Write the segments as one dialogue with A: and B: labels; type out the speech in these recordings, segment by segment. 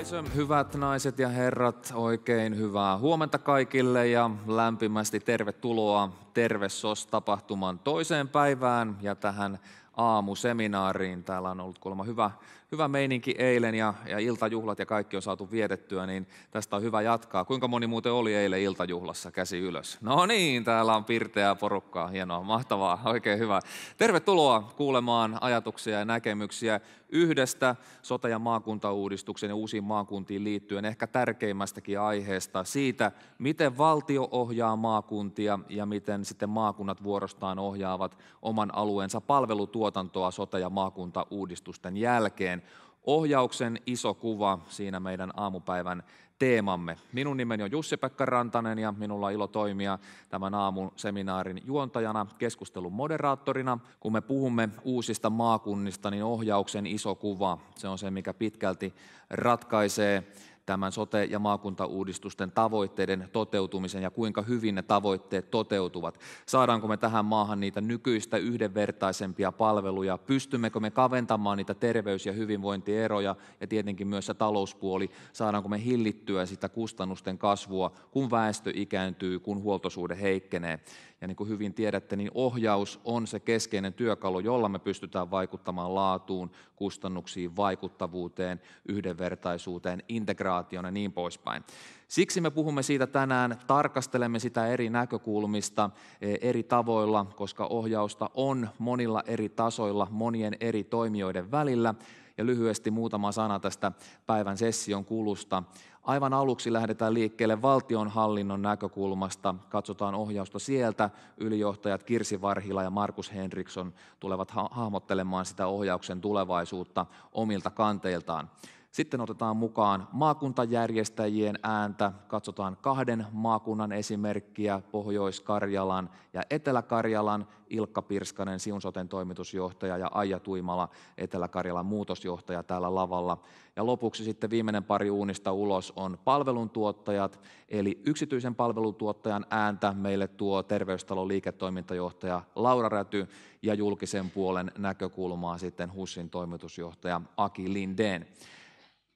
A: Yleisö, hyvät naiset ja herrat, oikein hyvää huomenta kaikille ja lämpimästi tervetuloa Terve SOS-tapahtuman toiseen päivään ja tähän aamuseminaariin. Täällä on ollut kuulemma hyvä hyvä meininki eilen ja, ja iltajuhlat ja kaikki on saatu vietettyä, niin tästä on hyvä jatkaa. Kuinka moni muuten oli eilen iltajuhlassa? Käsi ylös. No niin, täällä on pirteää porukkaa. Hienoa, mahtavaa, oikein hyvä. Tervetuloa kuulemaan ajatuksia ja näkemyksiä yhdestä sota- ja maakuntauudistuksen ja uusiin maakuntiin liittyen ehkä tärkeimmästäkin aiheesta, siitä, miten valtio ohjaa maakuntia ja miten sitten maakunnat vuorostaan ohjaavat oman alueensa palvelutuotantoa sota- ja maakuntauudistusten jälkeen ohjauksen iso kuva siinä meidän aamupäivän teemamme. Minun nimeni on Jussi-Pekka Rantanen ja minulla on ilo toimia tämän aamun seminaarin juontajana, keskustelun moderaattorina. Kun me puhumme uusista maakunnista, niin ohjauksen iso kuva, se on se, mikä pitkälti ratkaisee tämän sote- ja maakuntauudistusten tavoitteiden toteutumisen ja kuinka hyvin ne tavoitteet toteutuvat. Saadaanko me tähän maahan niitä nykyistä yhdenvertaisempia palveluja? Pystymmekö me kaventamaan niitä terveys- ja hyvinvointieroja ja tietenkin myös se talouspuoli? Saadaanko me hillittyä sitä kustannusten kasvua, kun väestö ikääntyy, kun huoltosuhde heikkenee? Ja niin kuin hyvin tiedätte, niin ohjaus on se keskeinen työkalu, jolla me pystytään vaikuttamaan laatuun, kustannuksiin, vaikuttavuuteen, yhdenvertaisuuteen, integraation ja niin poispäin. Siksi me puhumme siitä tänään, tarkastelemme sitä eri näkökulmista e, eri tavoilla, koska ohjausta on monilla eri tasoilla, monien eri toimijoiden välillä. Ja lyhyesti muutama sana tästä päivän session kulusta. Aivan aluksi lähdetään liikkeelle valtionhallinnon näkökulmasta. Katsotaan ohjausta sieltä. Ylijohtajat Kirsi Varhila ja Markus Henriksson tulevat ha- hahmottelemaan sitä ohjauksen tulevaisuutta omilta kanteiltaan. Sitten otetaan mukaan maakuntajärjestäjien ääntä, katsotaan kahden maakunnan esimerkkiä, Pohjois-Karjalan ja Etelä-Karjalan, Ilkka Pirskanen, Siunsoten toimitusjohtaja ja Aija Tuimala, Etelä-Karjalan muutosjohtaja täällä lavalla. Ja lopuksi sitten viimeinen pari uunista ulos on palveluntuottajat, eli yksityisen palveluntuottajan ääntä meille tuo terveystalon liiketoimintajohtaja Laura Räty ja julkisen puolen näkökulmaa sitten HUSin toimitusjohtaja Aki Lindeen.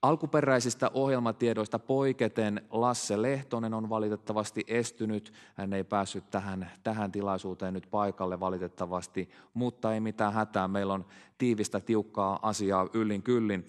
A: Alkuperäisistä ohjelmatiedoista poiketen Lasse Lehtonen on valitettavasti estynyt. Hän ei päässyt tähän, tähän tilaisuuteen nyt paikalle valitettavasti, mutta ei mitään hätää. Meillä on tiivistä, tiukkaa asiaa yllin kyllin.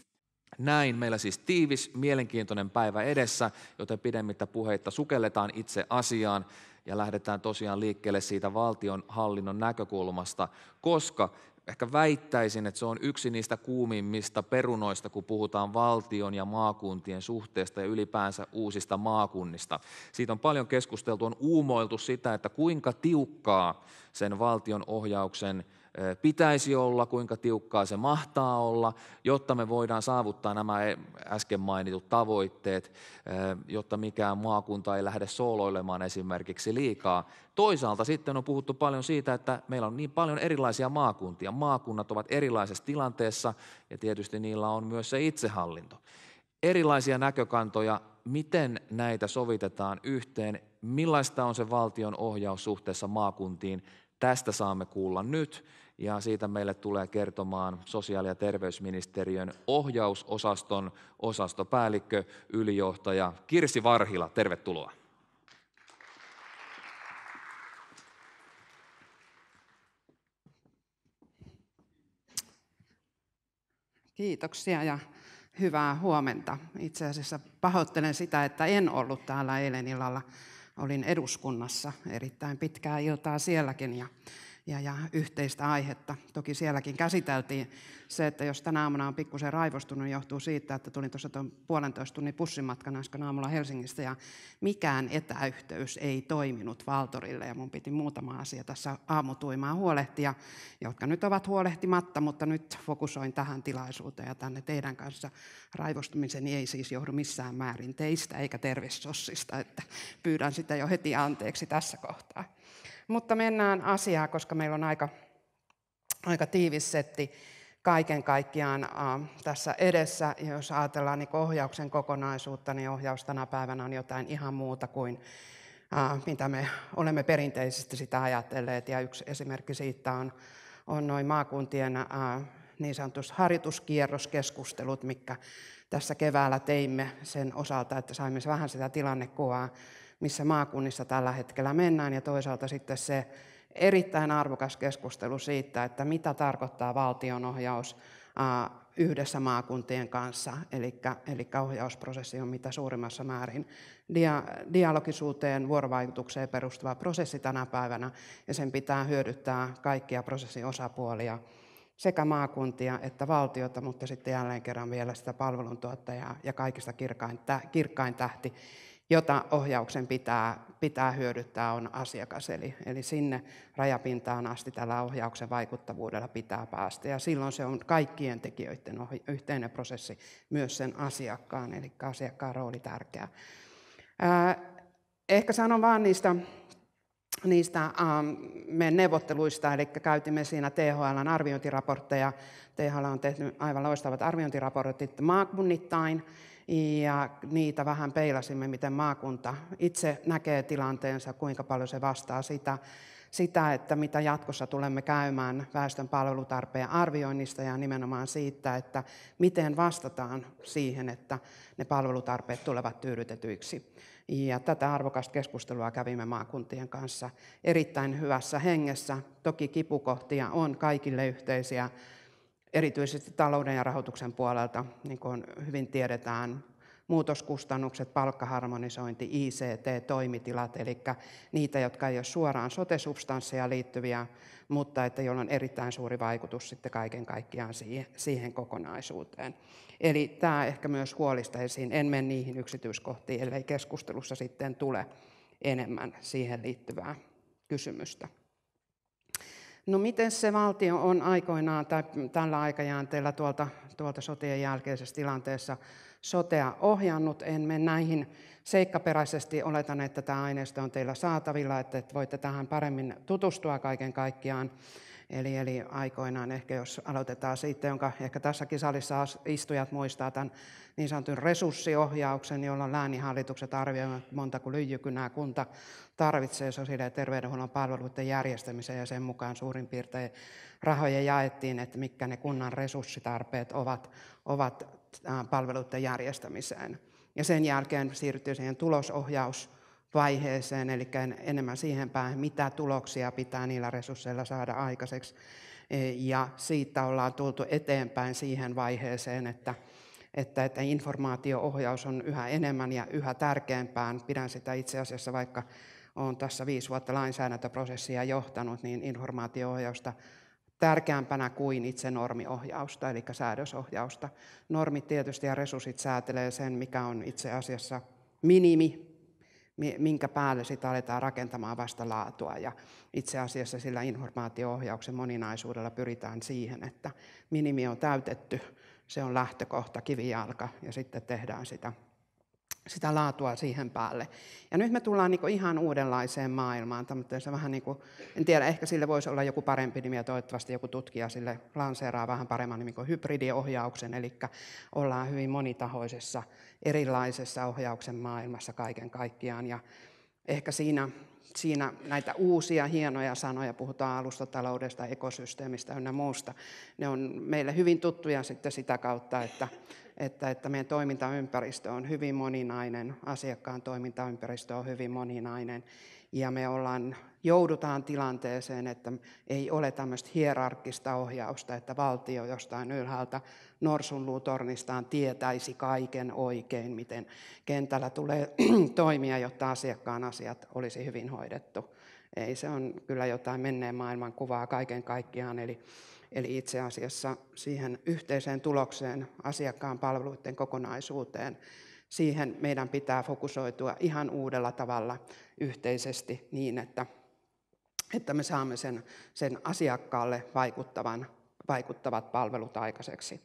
A: Näin meillä siis tiivis, mielenkiintoinen päivä edessä, joten pidemmittä puheitta sukelletaan itse asiaan ja lähdetään tosiaan liikkeelle siitä valtion hallinnon näkökulmasta, koska ehkä väittäisin, että se on yksi niistä kuumimmista perunoista, kun puhutaan valtion ja maakuntien suhteesta ja ylipäänsä uusista maakunnista. Siitä on paljon keskusteltu, on uumoiltu sitä, että kuinka tiukkaa sen valtion ohjauksen pitäisi olla, kuinka tiukkaa se mahtaa olla, jotta me voidaan saavuttaa nämä e, äsken mainitut tavoitteet, jotta mikään maakunta ei lähde sooloilemaan esimerkiksi liikaa. Toisaalta sitten on puhuttu paljon siitä, että meillä on niin paljon erilaisia maakuntia. Maakunnat ovat erilaisessa tilanteessa ja tietysti niillä on myös se itsehallinto. Erilaisia näkökantoja, miten näitä sovitetaan yhteen, millaista on se valtion ohjaus suhteessa maakuntiin, tästä saamme kuulla nyt ja siitä meille tulee kertomaan sosiaali- ja terveysministeriön ohjausosaston osastopäällikkö, ylijohtaja Kirsi Varhila. Tervetuloa.
B: Kiitoksia ja hyvää huomenta. Itse asiassa pahoittelen sitä, että en ollut täällä eilen illalla. Olin eduskunnassa erittäin pitkää iltaa sielläkin ja ja, ja yhteistä aihetta. Toki sielläkin käsiteltiin se, että jos tänä aamuna on pikkusen raivostunut, niin johtuu siitä, että tulin tuossa tuon puolentoista tunnin pussimatkan äsken aamulla Helsingistä ja mikään etäyhteys ei toiminut Valtorille ja mun piti muutama asia tässä aamutuimaa huolehtia, jotka nyt ovat huolehtimatta, mutta nyt fokusoin tähän tilaisuuteen ja tänne teidän kanssa raivostumiseni ei siis johdu missään määrin teistä eikä tervissossista, että pyydän sitä jo heti anteeksi tässä kohtaa. Mutta mennään asiaan, koska meillä on aika, aika tiivis setti kaiken kaikkiaan äh, tässä edessä. Jos ajatellaan niin ohjauksen kokonaisuutta, niin ohjaus tänä päivänä on jotain ihan muuta kuin äh, mitä me olemme perinteisesti sitä ajatelleet. Ja yksi esimerkki siitä on, on noin maakuntien äh, niin sanotus harjoituskierroskeskustelut, mikä tässä keväällä teimme sen osalta, että saimme vähän sitä tilannekuvaa missä maakunnissa tällä hetkellä mennään, ja toisaalta sitten se erittäin arvokas keskustelu siitä, että mitä tarkoittaa valtionohjaus yhdessä maakuntien kanssa, eli, eli ohjausprosessi on mitä suurimmassa määrin dia, dialogisuuteen, vuorovaikutukseen perustuva prosessi tänä päivänä, ja sen pitää hyödyttää kaikkia prosessin osapuolia, sekä maakuntia että valtiota, mutta sitten jälleen kerran vielä sitä palveluntuottajaa ja kaikista kirkkain, kirkkain tähti, jota ohjauksen pitää, pitää hyödyttää, on asiakas. Eli, eli sinne rajapintaan asti tällä ohjauksen vaikuttavuudella pitää päästä. Ja silloin se on kaikkien tekijöiden ohi, yhteinen prosessi, myös sen asiakkaan, eli asiakkaan rooli tärkeä. Ää, ehkä sanon vaan niistä niistä ähm, meidän neuvotteluista, eli käytimme siinä THLn arviointiraportteja. THL on tehnyt aivan loistavat arviointiraportit maakunnittain, ja niitä vähän peilasimme, miten maakunta itse näkee tilanteensa, kuinka paljon se vastaa sitä, sitä, että mitä jatkossa tulemme käymään väestön palvelutarpeen arvioinnista ja nimenomaan siitä, että miten vastataan siihen, että ne palvelutarpeet tulevat tyydytetyiksi. Ja tätä arvokasta keskustelua kävimme maakuntien kanssa erittäin hyvässä hengessä. Toki kipukohtia on kaikille yhteisiä, erityisesti talouden ja rahoituksen puolelta, niin kuin hyvin tiedetään, muutoskustannukset, palkkaharmonisointi, ICT-toimitilat, eli niitä, jotka ei ole suoraan sote-substansseja liittyviä, mutta että joilla on erittäin suuri vaikutus sitten kaiken kaikkiaan siihen, siihen kokonaisuuteen. Eli tämä ehkä myös huolista esiin. En mene niihin yksityiskohtiin, ellei keskustelussa sitten tule enemmän siihen liittyvää kysymystä. No miten se valtio on aikoinaan tai tällä aikajänteellä tuolta, tuolta sotien jälkeisessä tilanteessa sotea ohjannut? En mene näihin seikkaperäisesti. Oletan, että tämä aineisto on teillä saatavilla, että voitte tähän paremmin tutustua kaiken kaikkiaan. Eli, eli aikoinaan ehkä jos aloitetaan siitä, jonka ehkä tässäkin salissa istujat muistaa tämän niin sanotun resurssiohjauksen, jolloin lääninhallitukset arvioivat kuin lyijykynää kunta tarvitsee sosiaali- ja terveydenhuollon palveluiden järjestämiseen ja sen mukaan suurin piirtein rahoja jaettiin, että mitkä ne kunnan resurssitarpeet ovat, ovat palveluiden järjestämiseen. Ja sen jälkeen siirryttiin siihen tulosohjaus vaiheeseen, eli enemmän siihen päin, mitä tuloksia pitää niillä resursseilla saada aikaiseksi. E, ja siitä ollaan tultu eteenpäin siihen vaiheeseen, että, että, että informaatio-ohjaus on yhä enemmän ja yhä tärkeämpään. Pidän sitä itse asiassa, vaikka olen tässä viisi vuotta lainsäädäntöprosessia johtanut, niin informaatio-ohjausta tärkeämpänä kuin itse normiohjausta, eli säädösohjausta. Normit tietysti ja resurssit säätelee sen, mikä on itse asiassa minimi minkä päälle sitä aletaan rakentamaan vasta laatua. Ja itse asiassa sillä informaatioohjauksen moninaisuudella pyritään siihen, että minimi on täytetty, se on lähtökohta, kivijalka, ja sitten tehdään sitä sitä laatua siihen päälle. Ja nyt me tullaan niin ihan uudenlaiseen maailmaan, se vähän niin kuin, en tiedä, ehkä sille voisi olla joku parempi nimi ja toivottavasti joku tutkija sille lanseeraa vähän paremman nimi kuin hybridiohjauksen, eli ollaan hyvin monitahoisessa, erilaisessa ohjauksen maailmassa kaiken kaikkiaan. Ja ehkä siinä, siinä näitä uusia hienoja sanoja, puhutaan alustataloudesta, ekosysteemistä ynnä muusta, ne on meille hyvin tuttuja sitten sitä kautta, että että, että meidän toimintaympäristö on hyvin moninainen, asiakkaan toimintaympäristö on hyvin moninainen, ja me ollaan, joudutaan tilanteeseen, että ei ole tämmöistä hierarkkista ohjausta, että valtio jostain ylhäältä norsunluutornistaan tietäisi kaiken oikein, miten kentällä tulee toimia, jotta asiakkaan asiat olisi hyvin hoidettu. Ei, se on kyllä jotain menneen maailman kuvaa kaiken kaikkiaan, eli eli itse asiassa siihen yhteiseen tulokseen, asiakkaan palveluiden kokonaisuuteen, siihen meidän pitää fokusoitua ihan uudella tavalla yhteisesti niin, että, että me saamme sen, sen asiakkaalle vaikuttavan, vaikuttavat palvelut aikaiseksi.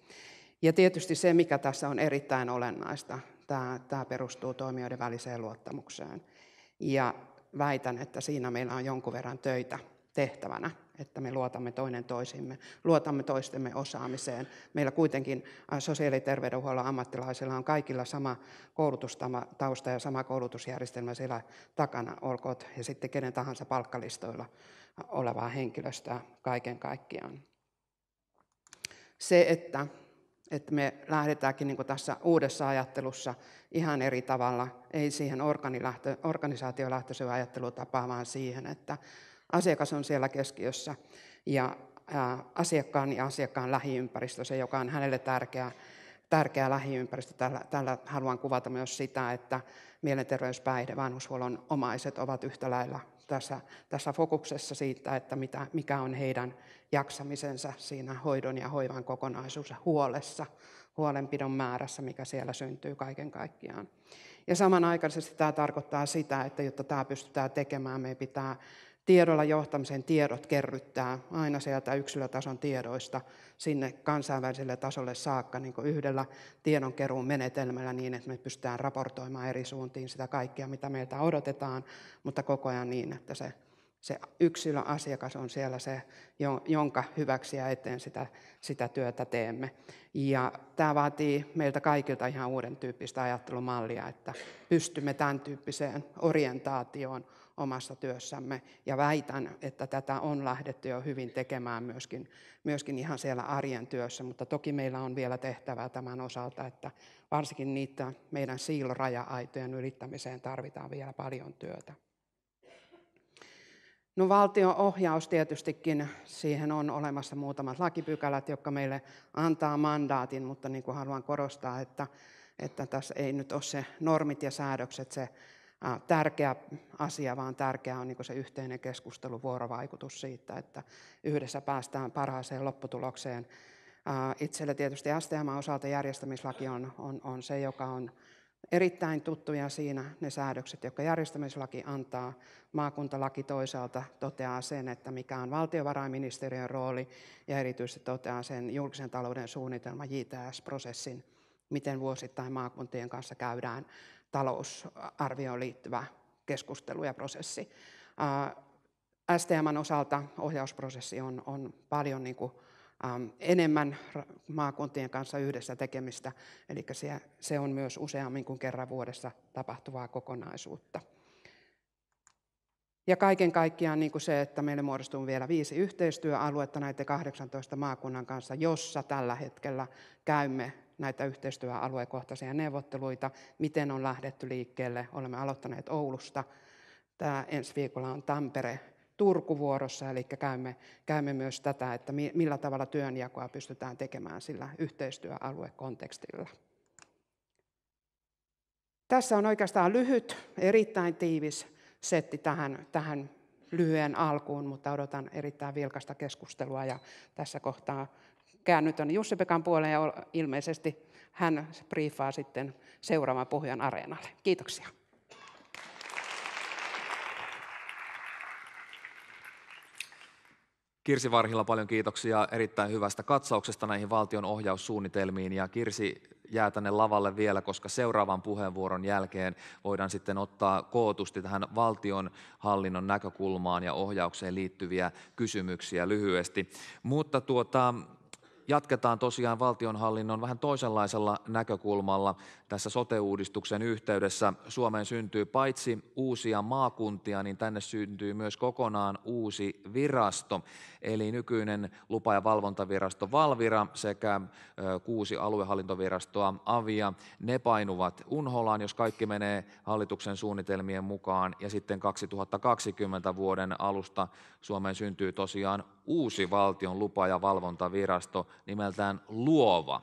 B: Ja tietysti se, mikä tässä on erittäin olennaista, tämä, tämä perustuu toimijoiden väliseen luottamukseen. Ja väitän, että siinä meillä on jonkun verran töitä tehtävänä, että me luotamme toinen toisimme, luotamme toistemme osaamiseen. Meillä kuitenkin sosiaali- ja terveydenhuollon ammattilaisilla on kaikilla sama koulutustausta ja sama koulutusjärjestelmä siellä takana, olkoot ja sitten kenen tahansa palkkalistoilla olevaa henkilöstöä kaiken kaikkiaan. Se, että, että me lähdetäänkin niin tässä uudessa ajattelussa ihan eri tavalla, ei siihen organisaatiolähtöiseen ajattelutapaan, vaan siihen, että asiakas on siellä keskiössä ja asiakkaan ja asiakkaan lähiympäristö, se joka on hänelle tärkeä, tärkeä lähiympäristö. Tällä, tällä haluan kuvata myös sitä, että mielenterveyspäihde, vanhushuollon omaiset ovat yhtä lailla tässä, tässä fokuksessa siitä, että mitä, mikä on heidän jaksamisensa siinä hoidon ja hoivan kokonaisuus huolessa, huolenpidon määrässä, mikä siellä syntyy kaiken kaikkiaan. Ja samanaikaisesti tämä tarkoittaa sitä, että jotta tämä pystytään tekemään, meidän pitää tiedolla johtamisen tiedot kerryttää aina sieltä yksilötason tiedoista sinne kansainväliselle tasolle saakka niin kuin yhdellä tiedonkeruun menetelmällä niin, että me pystytään raportoimaan eri suuntiin sitä kaikkea, mitä meiltä odotetaan, mutta koko ajan niin, että se, se yksilöasiakas on siellä se, jonka hyväksi ja eteen sitä, sitä työtä teemme. Ja tämä vaatii meiltä kaikilta ihan uuden tyyppistä ajattelumallia, että pystymme tämän tyyppiseen orientaatioon, omassa työssämme. Ja väitän, että tätä on lähdetty jo hyvin tekemään myöskin, myöskin ihan siellä arjen työssä, mutta toki meillä on vielä tehtävää tämän osalta, että varsinkin niitä meidän siiloraja-aitojen ylittämiseen tarvitaan vielä paljon työtä. No valtion ohjaus tietystikin, siihen on olemassa muutamat lakipykälät, jotka meille antaa mandaatin, mutta niin kuin haluan korostaa, että, että tässä ei nyt ole se normit ja säädökset se tärkeä asia, vaan tärkeää on niinku se yhteinen keskustelu, vuorovaikutus siitä, että yhdessä päästään parhaaseen lopputulokseen. Itselle tietysti STM osalta järjestämislaki on, on, on se, joka on erittäin tuttuja siinä ne säädökset, jotka järjestämislaki antaa. Maakuntalaki toisaalta toteaa sen, että mikä on valtiovarainministeriön rooli ja erityisesti toteaa sen julkisen talouden suunnitelma JTS-prosessin, miten vuosittain maakuntien kanssa käydään talousarvioon liittyvä keskustelu ja prosessi. STMn osalta ohjausprosessi on, on paljon niin kuin, äm, enemmän maakuntien kanssa yhdessä tekemistä, eli se, se on myös useammin kuin kerran vuodessa tapahtuvaa kokonaisuutta. Ja kaiken kaikkiaan niin kuin se, että meille muodostuu vielä viisi yhteistyöaluetta näiden 18 maakunnan kanssa, jossa tällä hetkellä käymme näitä yhteistyöaluekohtaisia neuvotteluita, miten on lähdetty liikkeelle. Olemme aloittaneet Oulusta. Tämä ensi viikolla on Tampere Turkuvuorossa, eli käymme, käymme myös tätä, että millä tavalla työnjakoa pystytään tekemään sillä yhteistyöaluekontekstilla. Tässä on oikeastaan lyhyt, erittäin tiivis setti tähän, tähän lyhyen alkuun, mutta odotan erittäin vilkasta keskustelua ja tässä kohtaa käännyt on Jussi-Pekan puoleen ja ilmeisesti hän briefaa sitten seuraavan puhujan areenalle. Kiitoksia.
A: Kirsi Varhilla paljon kiitoksia erittäin hyvästä katsauksesta näihin valtion ohjaussuunnitelmiin ja Kirsi jää tänne lavalle vielä, koska seuraavan puheenvuoron jälkeen voidaan sitten ottaa kootusti tähän valtion hallinnon näkökulmaan ja ohjaukseen liittyviä kysymyksiä lyhyesti. Mutta tuota, jatketaan tosiaan valtionhallinnon vähän toisenlaisella näkökulmalla tässä sote-uudistuksen yhteydessä Suomeen syntyy paitsi uusia maakuntia, niin tänne syntyy myös kokonaan uusi virasto, eli nykyinen lupa- ja valvontavirasto Valvira sekä kuusi aluehallintovirastoa Avia. Ne painuvat Unholaan, jos kaikki menee hallituksen suunnitelmien mukaan, ja sitten 2020 vuoden alusta Suomeen syntyy tosiaan uusi valtion lupa- ja valvontavirasto nimeltään Luova.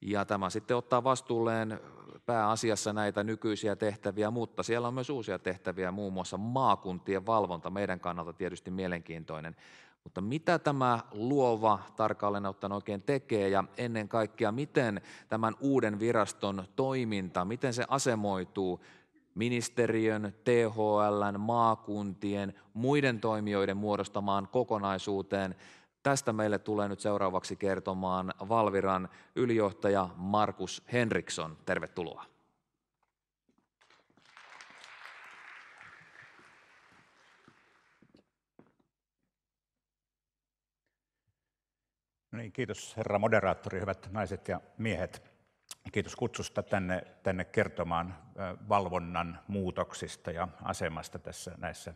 A: Ja tämä sitten ottaa vastuulleen pääasiassa näitä nykyisiä tehtäviä, mutta siellä on myös uusia tehtäviä, muun muassa maakuntien valvonta, meidän kannalta tietysti mielenkiintoinen. Mutta mitä tämä luova tarkalleen ottaen oikein tekee ja ennen kaikkea miten tämän uuden viraston toiminta, miten se asemoituu ministeriön, THLn, maakuntien, muiden toimijoiden muodostamaan kokonaisuuteen, Tästä meille tulee nyt seuraavaksi kertomaan Valviran ylijohtaja Markus Henriksson. Tervetuloa.
C: No niin, kiitos herra moderaattori, hyvät naiset ja miehet. Kiitos kutsusta tänne, tänne kertomaan valvonnan muutoksista ja asemasta tässä näissä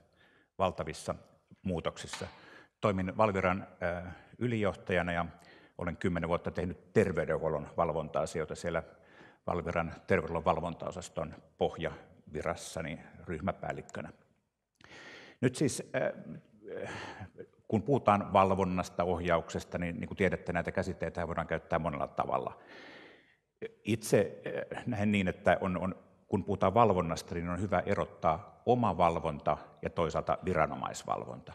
C: valtavissa muutoksissa. Toimin Valviran äh, ylijohtajana ja olen kymmenen vuotta tehnyt terveydenhuollon valvonta-asioita siellä Valviran terveydenhuollon valvontaosaston pohjavirassani ryhmäpäällikkönä. Nyt siis äh, kun puhutaan valvonnasta, ohjauksesta, niin, niin kuin tiedätte, näitä käsitteitä voidaan käyttää monella tavalla. Itse äh, näen niin, että on, on, kun puhutaan valvonnasta, niin on hyvä erottaa oma valvonta ja toisaalta viranomaisvalvonta.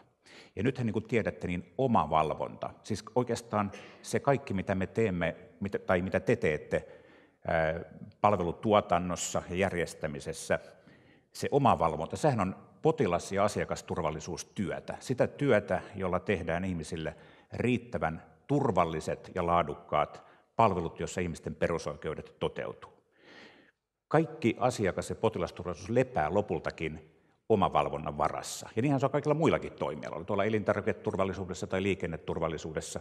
C: Ja nythän niin kuin tiedätte, niin oma valvonta, siis oikeastaan se kaikki, mitä me teemme tai mitä te teette palvelutuotannossa ja järjestämisessä, se oma valvonta, sehän on potilas- ja asiakasturvallisuustyötä. Sitä työtä, jolla tehdään ihmisille riittävän turvalliset ja laadukkaat palvelut, joissa ihmisten perusoikeudet toteutuu. Kaikki asiakas- ja potilasturvallisuus lepää lopultakin omavalvonnan varassa. Ja niinhän se on kaikilla muillakin toimialoilla, tuolla elintarviketurvallisuudessa tai liikenneturvallisuudessa.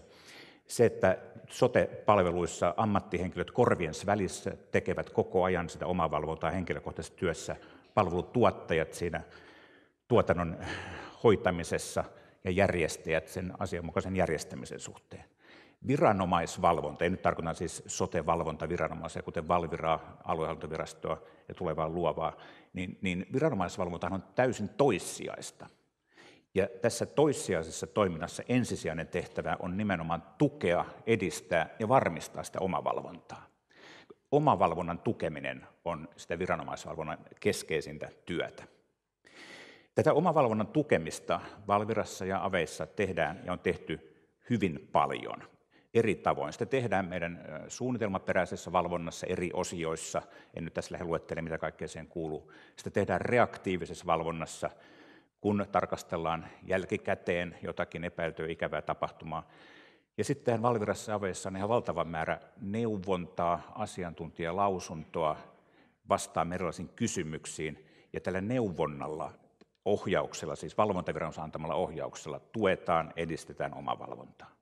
C: Se, että sote-palveluissa ammattihenkilöt korvien välissä tekevät koko ajan sitä omavalvontaa henkilökohtaisessa työssä, palvelutuottajat siinä tuotannon hoitamisessa ja järjestäjät sen asianmukaisen järjestämisen suhteen viranomaisvalvonta, ei nyt tarkoita siis sote-valvontaviranomaisia, kuten Valviraa, aluehallintovirastoa ja tulevaa luovaa, niin, niin viranomaisvalvonta on täysin toissijaista. Ja tässä toissijaisessa toiminnassa ensisijainen tehtävä on nimenomaan tukea, edistää ja varmistaa sitä omavalvontaa. Omavalvonnan tukeminen on sitä viranomaisvalvonnan keskeisintä työtä. Tätä omavalvonnan tukemista Valvirassa ja Aveissa tehdään ja on tehty hyvin paljon eri tavoin. Sitä tehdään meidän suunnitelmaperäisessä valvonnassa eri osioissa. En nyt tässä lähde luettele, mitä kaikkea siihen kuuluu. Sitä tehdään reaktiivisessa valvonnassa, kun tarkastellaan jälkikäteen jotakin epäiltyä ikävää tapahtumaa. Ja sitten Valvirassa aveissa on ihan valtava määrä neuvontaa, asiantuntijalausuntoa, vastaa erilaisiin kysymyksiin. Ja tällä neuvonnalla, ohjauksella, siis valvontaviranomaisen antamalla ohjauksella, tuetaan, edistetään omaa valvontaa.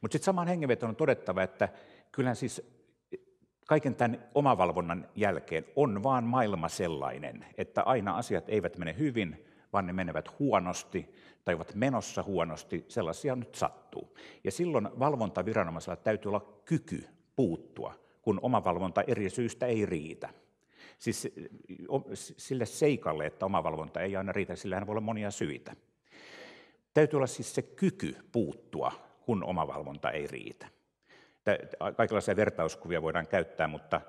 C: Mutta sitten samaan hengenvetoon on todettava, että kyllä siis kaiken tämän omavalvonnan jälkeen on vaan maailma sellainen, että aina asiat eivät mene hyvin, vaan ne menevät huonosti tai ovat menossa huonosti, sellaisia nyt sattuu. Ja silloin valvontaviranomaisella täytyy olla kyky puuttua, kun omavalvonta eri syystä ei riitä. Siis sille seikalle, että omavalvonta ei aina riitä, sillä voi olla monia syitä. Täytyy olla siis se kyky puuttua kun omavalvonta ei riitä. Kaikenlaisia vertauskuvia voidaan käyttää, mutta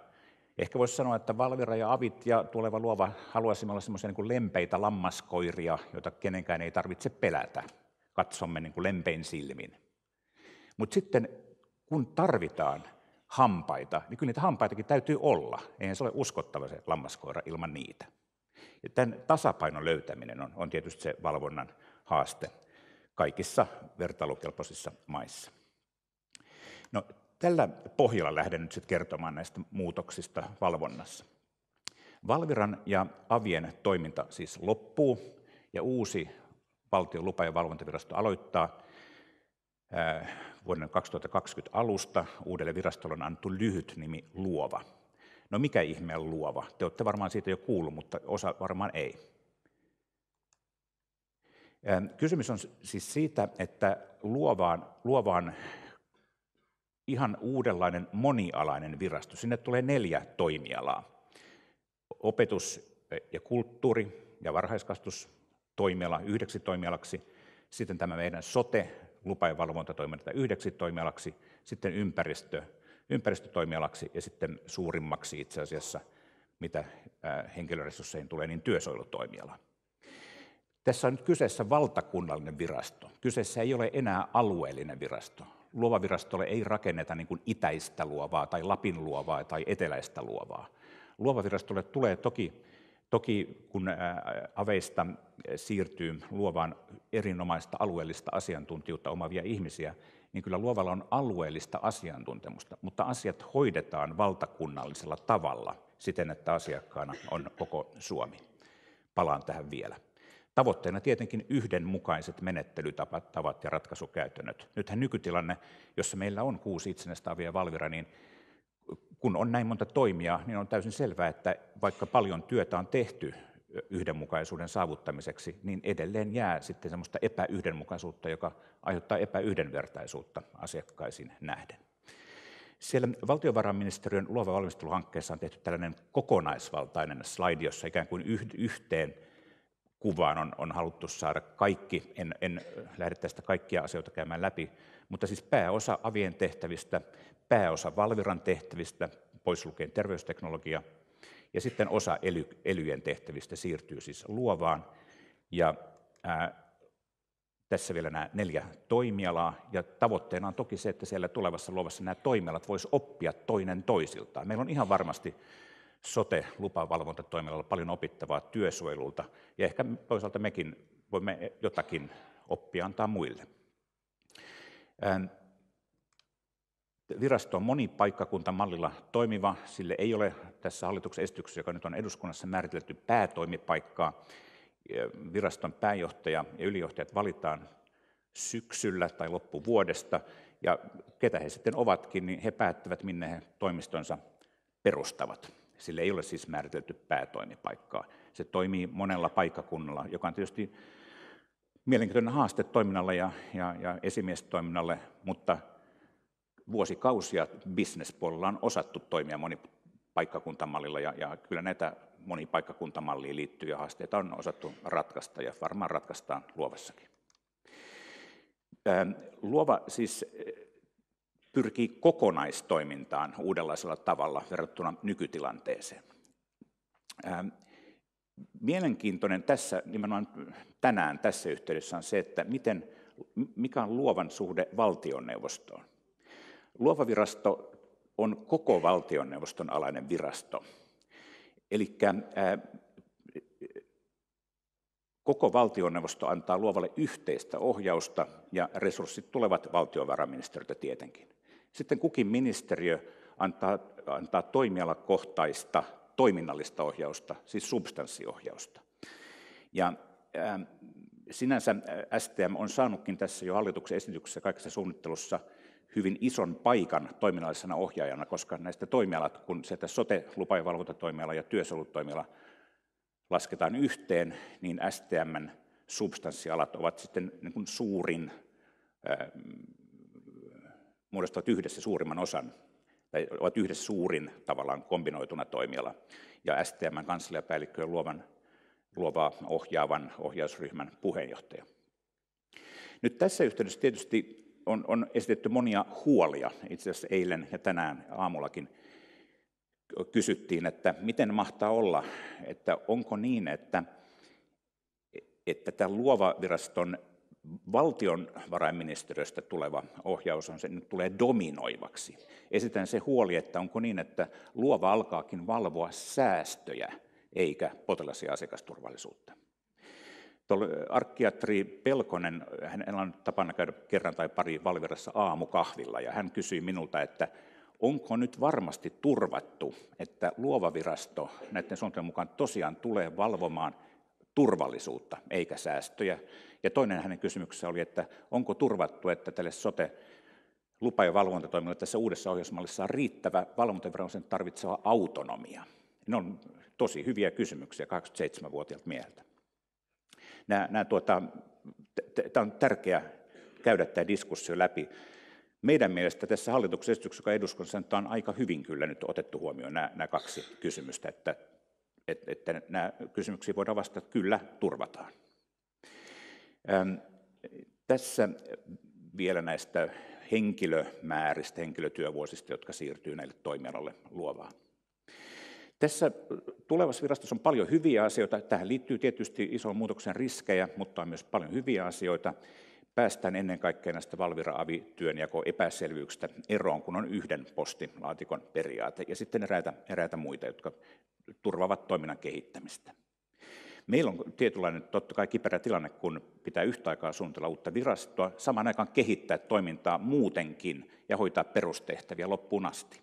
C: ehkä voisi sanoa, että Valvira ja Avit ja tuleva luova haluaisimme olla semmoisia niin lempeitä lammaskoiria, joita kenenkään ei tarvitse pelätä. Katsomme niin kuin lempein silmin. Mutta sitten kun tarvitaan hampaita, niin kyllä niitä hampaitakin täytyy olla. Eihän se ole uskottava se lammaskoira ilman niitä. Ja tämän tasapainon löytäminen on, on tietysti se valvonnan haaste kaikissa vertailukelpoisissa maissa. No, tällä pohjalla lähden nyt sitten kertomaan näistä muutoksista valvonnassa. Valviran ja avien toiminta siis loppuu ja uusi valtion lupa- ja valvontavirasto aloittaa vuonna 2020 alusta uudelle virastolle on annettu lyhyt nimi Luova. No mikä ihme on Luova? Te olette varmaan siitä jo kuullut, mutta osa varmaan ei. Kysymys on siis siitä, että luovaan, luovaan ihan uudenlainen monialainen virasto. Sinne tulee neljä toimialaa. Opetus ja kulttuuri ja varhaiskastus toimiala yhdeksi toimialaksi. Sitten tämä meidän sote, lupa- ja valvontatoiminta yhdeksi toimialaksi. Sitten ympäristö, ympäristötoimialaksi ja sitten suurimmaksi itse asiassa, mitä henkilöresursseihin tulee, niin työsuojelutoimiala. Tässä on nyt kyseessä valtakunnallinen virasto. Kyseessä ei ole enää alueellinen virasto. Luovavirastolle ei rakenneta niin kuin itäistä luovaa tai Lapin luovaa tai eteläistä luovaa. Luovavirastolle tulee toki, toki kun aveista siirtyy luovaan erinomaista alueellista asiantuntijuutta omavia ihmisiä, niin kyllä luovalla on alueellista asiantuntemusta, mutta asiat hoidetaan valtakunnallisella tavalla siten, että asiakkaana on koko Suomi. Palaan tähän vielä. Tavoitteena tietenkin yhdenmukaiset menettelytavat tavat ja ratkaisukäytännöt. Nythän nykytilanne, jossa meillä on kuusi itsenäistä avia Valvira, niin kun on näin monta toimia, niin on täysin selvää, että vaikka paljon työtä on tehty yhdenmukaisuuden saavuttamiseksi, niin edelleen jää sitten semmoista epäyhdenmukaisuutta, joka aiheuttaa epäyhdenvertaisuutta asiakkaisiin nähden. Siellä valtiovarainministeriön luova valmisteluhankkeessa on tehty tällainen kokonaisvaltainen slaidi, jossa ikään kuin yhteen kuvaan on, on haluttu saada kaikki. En, en lähde tästä kaikkia asioita käymään läpi, mutta siis pääosa avien tehtävistä, pääosa Valviran tehtävistä, pois lukien terveysteknologia, ja sitten osa ely, elyjen tehtävistä siirtyy siis luovaan. Ja ää, tässä vielä nämä neljä toimialaa, ja tavoitteena on toki se, että siellä tulevassa luovassa nämä toimialat voisivat oppia toinen toisiltaan. Meillä on ihan varmasti sote lupavalvontatoimialalla paljon opittavaa työsuojelulta, ja ehkä toisaalta mekin voimme jotakin oppia antaa muille. Ähm, virasto on monipaikkakuntamallilla toimiva, sille ei ole tässä hallituksen esityksessä, joka nyt on eduskunnassa määritelty päätoimipaikkaa. Äh, viraston pääjohtaja ja ylijohtajat valitaan syksyllä tai loppuvuodesta, ja ketä he sitten ovatkin, niin he päättävät, minne he toimistonsa perustavat. Sille ei ole siis määritelty päätoimipaikkaa. Se toimii monella paikkakunnalla, joka on tietysti mielenkiintoinen haaste toiminnalle ja, ja, ja esimiestoiminnalle, mutta vuosikausia bisnespuolella on osattu toimia monipaikkakuntamallilla ja, ja kyllä näitä monipaikkakuntamalliin liittyviä haasteita on osattu ratkaista ja varmaan ratkaistaan luovassakin. Luova siis pyrkii kokonaistoimintaan uudenlaisella tavalla verrattuna nykytilanteeseen. Ähm, mielenkiintoinen tässä nimenomaan tänään tässä yhteydessä on se, että miten, mikä on luovan suhde valtioneuvostoon. Luova virasto on koko valtioneuvoston alainen virasto. Eli äh, Koko valtioneuvosto antaa luovalle yhteistä ohjausta ja resurssit tulevat valtiovarainministeriöltä tietenkin. Sitten kukin ministeriö antaa, antaa toimialakohtaista toiminnallista ohjausta, siis substanssiohjausta. Ja ää, ähm, sinänsä äh, STM on saanutkin tässä jo hallituksen esityksessä kaikessa suunnittelussa hyvin ison paikan toiminnallisena ohjaajana, koska näistä toimialat, kun sieltä sote, lupa- ja valvontatoimiala ja työsolutoimiala lasketaan yhteen, niin STMn substanssialat ovat sitten niin kuin suurin ähm, muodostavat yhdessä suurimman osan, tai ovat yhdessä suurin tavallaan kombinoituna toimiala. Ja STMn kansliapäällikkö on luovan, luovaa ohjaavan ohjausryhmän puheenjohtaja. Nyt tässä yhteydessä tietysti on, on esitetty monia huolia, itse asiassa eilen ja tänään aamullakin kysyttiin, että miten mahtaa olla, että onko niin, että, että tämän viraston valtion varainministeriöstä tuleva ohjaus on se, nyt tulee dominoivaksi. Esitän se huoli, että onko niin, että luova alkaakin valvoa säästöjä eikä potilas- ja asiakasturvallisuutta. Tuolla arkkiatri Pelkonen, hän on tapana käydä kerran tai pari Valvirassa aamukahvilla, ja hän kysyi minulta, että onko nyt varmasti turvattu, että luova virasto näiden suunnitelmien mukaan tosiaan tulee valvomaan – turvallisuutta eikä säästöjä. Ja toinen hänen kysymyksessä oli, että onko turvattu, että tälle sote lupa- ja valvontatoiminnalle tässä uudessa ohjausmallissa on riittävä valvontaviranomaisen tarvitseva autonomia. Ne on tosi hyviä kysymyksiä 27-vuotiaalta mieltä. Nämä, nämä tuota, Tämä on tärkeää käydä tämä diskussio läpi. Meidän mielestä tässä hallituksen esityksessä, joka eduskunnassa on aika hyvin kyllä nyt otettu huomioon nämä, nämä kaksi kysymystä, että että, että nämä kysymyksiä voidaan vastata, että kyllä, turvataan. Ähm, tässä vielä näistä henkilömääristä, henkilötyövuosista, jotka siirtyy näille toimialalle luovaan. Tässä tulevassa virastossa on paljon hyviä asioita. Tähän liittyy tietysti isoon muutoksen riskejä, mutta on myös paljon hyviä asioita päästään ennen kaikkea näistä valvira avi epäselvyyksistä eroon, kun on yhden postilaatikon periaate, ja sitten eräitä, eräitä muita, jotka turvaavat toiminnan kehittämistä. Meillä on tietynlainen totta kai kiperä tilanne, kun pitää yhtä aikaa suunnitella uutta virastoa, samaan aikaan kehittää toimintaa muutenkin ja hoitaa perustehtäviä loppuun asti.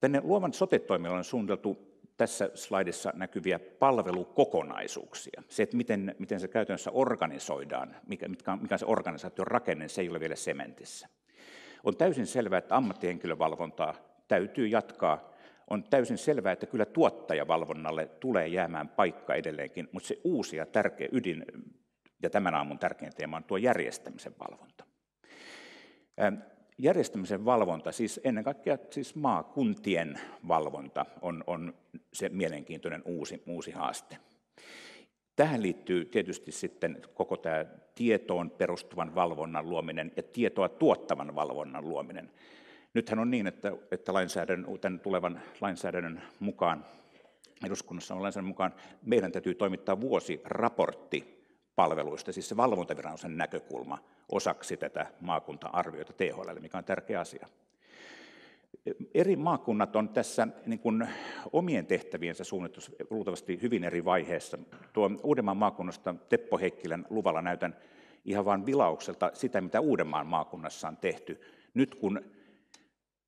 C: Tänne luovan sote on suunniteltu tässä slaidissa näkyviä palvelukokonaisuuksia. Se, että miten, miten se käytännössä organisoidaan, mikä, mitkä, mikä se organisaation rakenne, se ei ole vielä sementissä. On täysin selvää, että ammattihenkilövalvontaa täytyy jatkaa. On täysin selvää, että kyllä tuottajavalvonnalle tulee jäämään paikka edelleenkin, mutta se uusi ja tärkeä ydin ja tämän aamun tärkein teema on tuo järjestämisen valvonta järjestämisen valvonta, siis ennen kaikkea siis maakuntien valvonta on, on se mielenkiintoinen uusi, uusi haaste. Tähän liittyy tietysti sitten koko tämä tietoon perustuvan valvonnan luominen ja tietoa tuottavan valvonnan luominen. Nythän on niin, että, että lainsäädännön, tämän tulevan lainsäädännön mukaan, eduskunnassa on lainsäädännön mukaan, meidän täytyy toimittaa vuosiraportti palveluista, siis se valvontaviranomaisen näkökulma osaksi tätä maakunta-arviota THL, mikä on tärkeä asia. Eri maakunnat on tässä niin kuin omien tehtäviensä suunnittu luultavasti hyvin eri vaiheessa. Tuo Uudenmaan maakunnasta Teppo Heikkilän luvalla näytän ihan vain vilaukselta sitä, mitä Uudenmaan maakunnassa on tehty. Nyt kun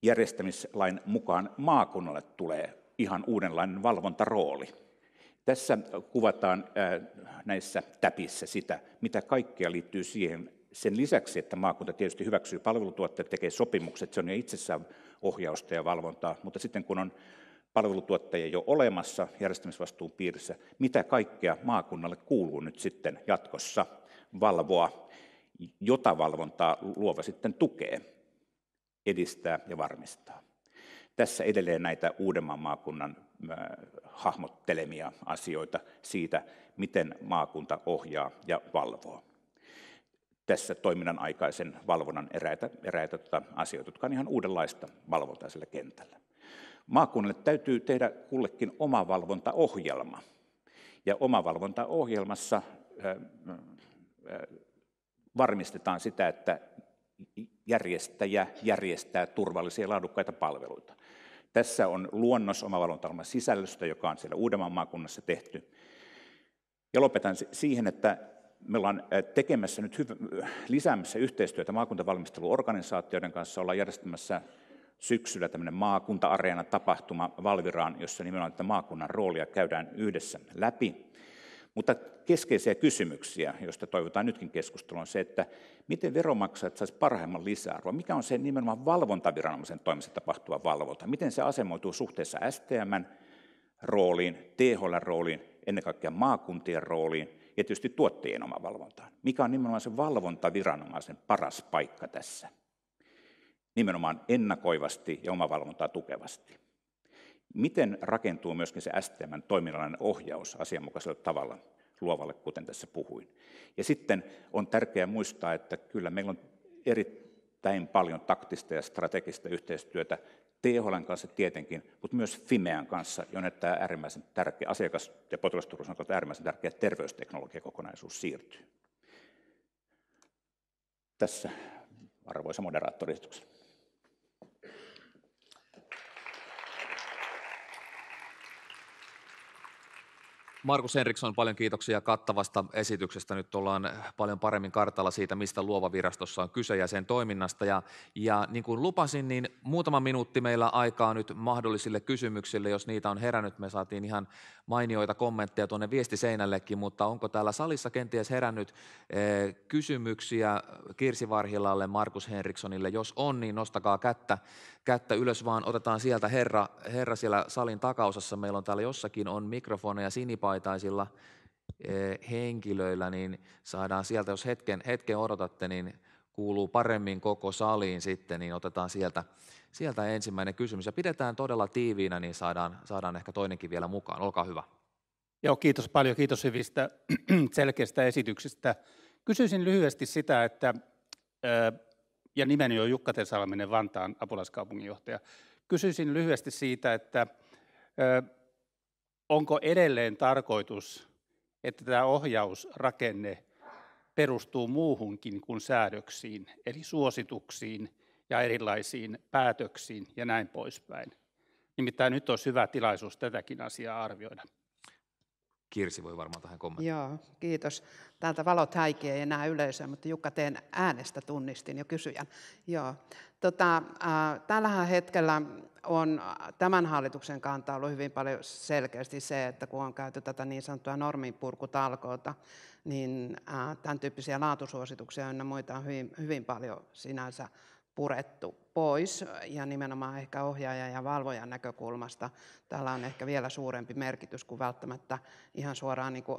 C: järjestämislain mukaan maakunnalle tulee ihan uudenlainen valvontarooli, tässä kuvataan äh, näissä täpissä sitä, mitä kaikkea liittyy siihen, sen lisäksi, että maakunta tietysti hyväksyy palvelutuotteet, tekee sopimukset, se on jo itsessään ohjausta ja valvontaa, mutta sitten kun on palvelutuottajia jo olemassa järjestämisvastuun piirissä, mitä kaikkea maakunnalle kuuluu nyt sitten jatkossa valvoa, jota valvontaa luova sitten tukee, edistää ja varmistaa. Tässä edelleen näitä Uudenmaan maakunnan hahmottelemia asioita siitä, miten maakunta ohjaa ja valvoo. Tässä toiminnan aikaisen valvonnan eräitä, eräitä tota asioita, jotka on ihan uudenlaista valvontaa sillä kentällä. Maakunnalle täytyy tehdä kullekin oma valvontaohjelma. Ja oma valvontaohjelmassa varmistetaan sitä, että järjestäjä järjestää turvallisia ja laadukkaita palveluita. Tässä on luonnos omavalvontaohjelman sisällöstä, joka on siellä Uudenmaan maakunnassa tehty. Ja lopetan siihen, että me ollaan tekemässä nyt hyv- lisäämässä yhteistyötä maakuntavalmisteluorganisaatioiden kanssa. Ollaan järjestämässä syksyllä tämmöinen maakunta-areena tapahtuma Valviraan, jossa nimenomaan tätä maakunnan roolia käydään yhdessä läpi. Mutta keskeisiä kysymyksiä, joista toivotaan nytkin keskustelua, on se, että miten veronmaksajat saisivat parhaimman lisäarvon. Mikä on se nimenomaan valvontaviranomaisen toimesta tapahtuva valvonta? Miten se asemoituu suhteessa STMn rooliin, THLn rooliin, ennen kaikkea maakuntien rooliin ja tietysti tuottajien oma valvontaan? Mikä on nimenomaan se valvontaviranomaisen paras paikka tässä? Nimenomaan ennakoivasti ja omavalvontaa tukevasti. Miten rakentuu myöskin se STMn toiminnallinen ohjaus asianmukaisella tavalla luovalle, kuten tässä puhuin. Ja sitten on tärkeää muistaa, että kyllä meillä on erittäin paljon taktista ja strategista yhteistyötä THLn kanssa tietenkin, mutta myös Fimean kanssa, jonne tämä äärimmäisen tärkeä asiakas- ja potilasturvallisuuden kautta äärimmäisen tärkeä terveysteknologiakokonaisuus siirtyy. Tässä arvoisa moderaattori
A: Markus Henriksson, paljon kiitoksia kattavasta esityksestä. Nyt ollaan paljon paremmin kartalla siitä, mistä Luova-virastossa on kyse ja sen toiminnasta. Ja, ja niin kuin lupasin, niin muutama minuutti meillä aikaa nyt mahdollisille kysymyksille. Jos niitä on herännyt, me saatiin ihan mainioita kommentteja tuonne viestiseinällekin, mutta onko täällä salissa kenties herännyt eh, kysymyksiä Kirsi Varhilalle, Markus Henrikssonille? Jos on, niin nostakaa kättä, kättä ylös, vaan otetaan sieltä herra, herra siellä salin takaosassa. Meillä on täällä jossakin on mikrofoneja sinipa pitkäaitaisilla eh, henkilöillä, niin saadaan sieltä, jos hetken, hetken odotatte, niin kuuluu paremmin koko saliin sitten, niin otetaan sieltä, sieltä ensimmäinen kysymys. Ja pidetään todella tiiviinä, niin saadaan, saadaan ehkä toinenkin vielä mukaan. Olkaa hyvä. Joo, kiitos paljon. Kiitos hyvistä selkeistä esityksistä. Kysyisin lyhyesti sitä, että,
C: eh, ja nimeni on Jukka Tesalminen, Vantaan apulaiskaupunginjohtaja. Kysyisin lyhyesti siitä, että eh, onko edelleen tarkoitus, että tämä ohjausrakenne perustuu muuhunkin kuin säädöksiin, eli suosituksiin ja erilaisiin päätöksiin ja näin poispäin. Nimittäin nyt olisi hyvä tilaisuus tätäkin asiaa arvioida.
A: Kirsi voi varmaan
B: tähän kommentoida. Joo, kiitos. Täältä valot ja enää yleisöä, mutta Jukka, teen äänestä tunnistin jo kysyjän. Joo. Tota, äh, tällähän hetkellä on tämän hallituksen kanta ollut hyvin paljon selkeästi se, että kun on käyty tätä niin sanottua norminpurkutalkoota, niin tämän tyyppisiä laatusuosituksia ynnä muita on hyvin, hyvin paljon sinänsä purettu pois ja nimenomaan ehkä ohjaajan ja valvojan näkökulmasta tällä on ehkä vielä suurempi merkitys kuin välttämättä ihan suoraan niin kuin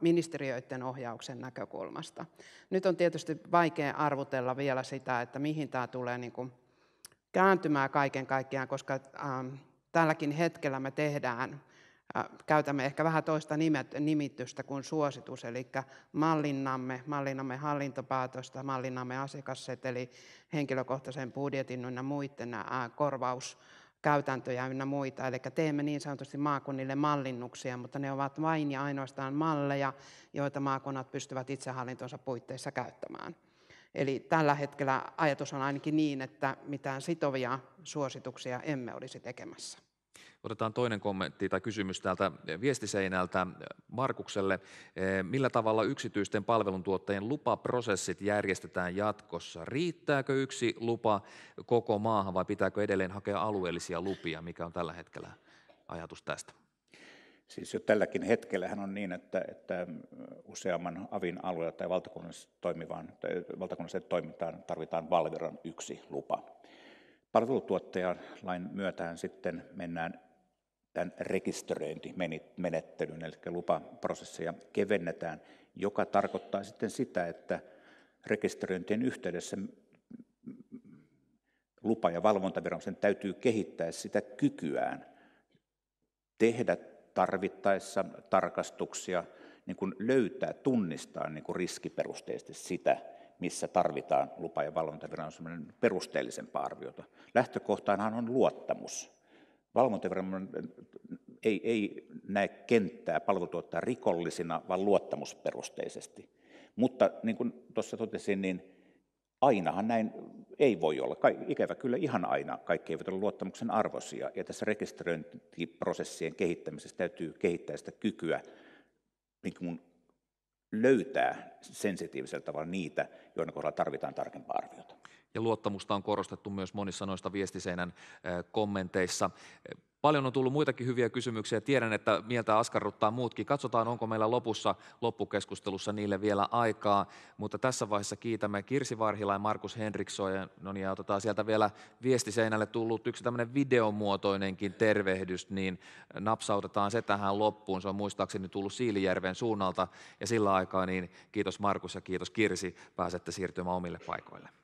B: ministeriöiden ohjauksen näkökulmasta. Nyt on tietysti vaikea arvutella vielä sitä, että mihin tämä tulee niin kuin kääntymää kaiken kaikkiaan, koska ähm, tälläkin hetkellä me tehdään, äh, käytämme ehkä vähän toista nimet, nimitystä kuin suositus, eli mallinnamme, mallinnamme hallintopäätöstä, mallinnamme asiakasseteli, henkilökohtaisen budjetin ja muiden äh, korvaus, käytäntöjä ynnä muita. Eli teemme niin sanotusti maakunnille mallinnuksia, mutta ne ovat vain ja ainoastaan malleja, joita maakunnat pystyvät itsehallintonsa puitteissa käyttämään. Eli tällä hetkellä ajatus on ainakin niin, että mitään sitovia suosituksia emme olisi tekemässä.
A: Otetaan toinen kommentti tai kysymys täältä viestiseinältä Markukselle. Eh, millä tavalla yksityisten palveluntuottajien lupaprosessit järjestetään jatkossa? Riittääkö yksi lupa koko maahan vai pitääkö edelleen hakea alueellisia lupia? Mikä on tällä hetkellä ajatus tästä? Siis jo tälläkin hän on niin, että,
C: että useamman avin alueella tai valtakunnalliseen toimintaan tarvitaan Valviran yksi lupa. Palvelutuottajan lain myötään sitten mennään tämän rekisteröintimenettelyn, eli lupaprosesseja kevennetään, joka tarkoittaa sitten sitä, että rekisteröintien yhteydessä lupa- ja valvontaviranomaisen täytyy kehittää sitä kykyään tehdä tarvittaessa tarkastuksia, niin kuin löytää, tunnistaa niin kuin riskiperusteisesti sitä, missä tarvitaan lupa- ja valvontaviranomaisen perusteellisempaa arviota. Lähtökohtaanhan on luottamus. Valvontaviranomainen ei, ei näe kenttää palvelutuottaa rikollisina, vaan luottamusperusteisesti. Mutta niin kuin tuossa totesin, niin ainahan näin ei voi olla. Ikävä kyllä ihan aina kaikki eivät ole luottamuksen arvoisia. Ja tässä rekisteröintiprosessien kehittämisessä täytyy kehittää sitä kykyä niin kuin löytää sensitiivisellä tavalla niitä, joiden kohdalla tarvitaan tarkempaa
A: arviota. Ja luottamusta on korostettu myös monissa noista viestiseinän kommenteissa. Paljon on tullut muitakin hyviä kysymyksiä. Tiedän, että mieltä askarruttaa muutkin. Katsotaan, onko meillä lopussa loppukeskustelussa niille vielä aikaa. Mutta tässä vaiheessa kiitämme Kirsi Varhila ja Markus Henriksson. Ja, no niin, ja otetaan sieltä vielä viestiseinälle tullut yksi tämmöinen videomuotoinenkin tervehdys, niin napsautetaan se tähän loppuun. Se on muistaakseni tullut Siilijärven suunnalta. Ja sillä aikaa niin kiitos Markus ja kiitos Kirsi. Pääsette siirtymään omille paikoille.